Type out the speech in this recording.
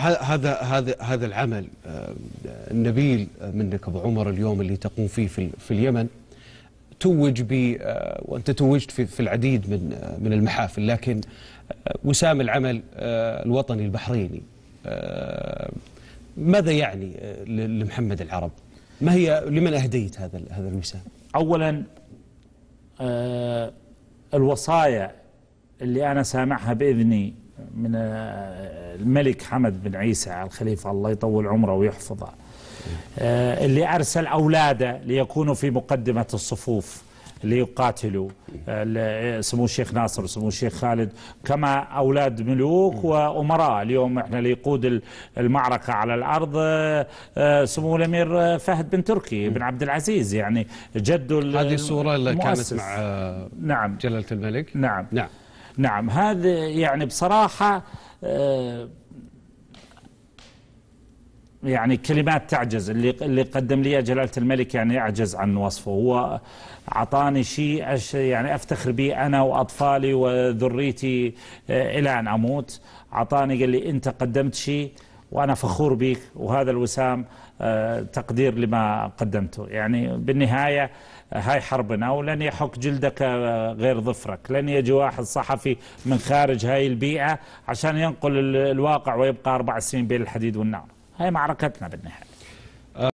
هذا هذا هذا العمل آه، النبيل آه، منك ابو عمر اليوم اللي تقوم فيه في, في اليمن توج ب آه، وانت توجت في, في العديد من من المحافل لكن وسام العمل الوطني البحريني ماذا يعني لمحمد العرب؟ ما هي لمن اهديت هذا هذا الوسام؟ اولا الوصايا اللي انا سامعها باذني من آه، الملك حمد بن عيسى الخليفة الله يطول عمره ويحفظه آه، اللي أرسل أولاده ليكونوا في مقدمة الصفوف ليقاتلوا آه، سمو الشيخ ناصر وسمو الشيخ خالد كما أولاد ملوك وأمراء اليوم إحنا ليقود المعركة على الأرض سمو الأمير فهد بن تركي بن عبد العزيز يعني جده هذه الصورة اللي كانت مع نعم جلالة الملك نعم نعم نعم هذا يعني بصراحة آه، يعني كلمات تعجز اللي اللي قدم لي جلالة الملك يعني أعجز عن وصفه هو أعطاني شيء يعني أفتخر به أنا وأطفالي وذريتي آه، إلى أن أموت أعطاني قال لي أنت قدمت شيء وأنا فخور بك وهذا الوسام آه، تقدير لما قدمته يعني بالنهاية آه، هاي حربنا ولن يحك جلدك آه، غير ظفرك لن يجي واحد صحفي من خارج هاي البيئة عشان ينقل الواقع ويبقى أربع سنين بين الحديد والنار هاي معركتنا بالنهاية